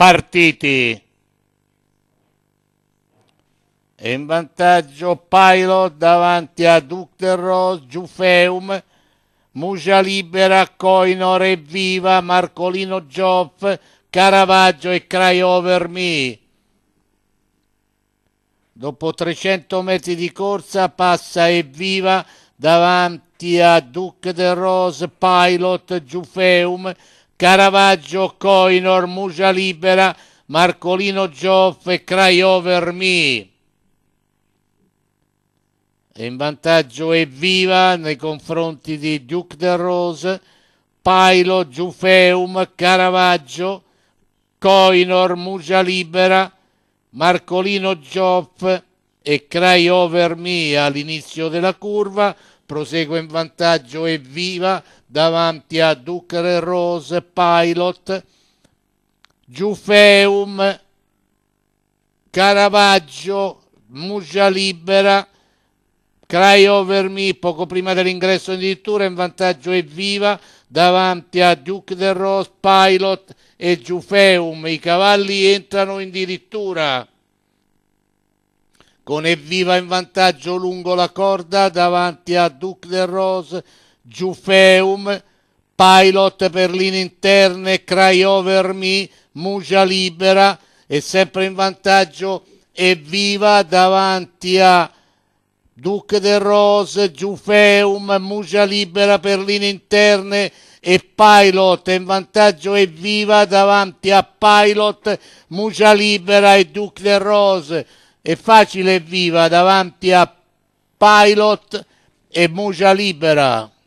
partiti. E in vantaggio Pilot davanti a Ducterros, Giufeum, Mugia Libera, Coinor e Viva, Marcolino Gioff, Caravaggio e Cry Over Me. Dopo 300 metri di corsa passa Evviva davanti a Duc de Rose, Pilot, Giufeum, Caravaggio, Coinor, Musa Libera, Marcolino Gioff e Cry Over Me. E in vantaggio è viva nei confronti di Duke de Rose, Pailo, Giufeum, Caravaggio, Coinor, Musa Libera, Marcolino Gioff e Cry Over Me all'inizio della curva, prosegue in vantaggio e viva davanti a Ducre Rose Pilot, Giufeum, Caravaggio, Muggia Libera, Cry Over Me poco prima dell'ingresso addirittura in vantaggio e viva davanti a Duke de Rose Pilot e Giufeum. I cavalli entrano in dirittura con Evviva in vantaggio lungo la corda davanti a Duc de Rose, Giuffeum, Pilot per linee interne, Cry Over Me, Mugia libera e sempre in vantaggio Evviva davanti a Duc de Rose, Giuffeum, Mugia libera per linee interne e Pilot in vantaggio Evviva davanti a Pilot, Mugia libera e Duc de Rose e facile e viva davanti a Pilot e Mugia Libera.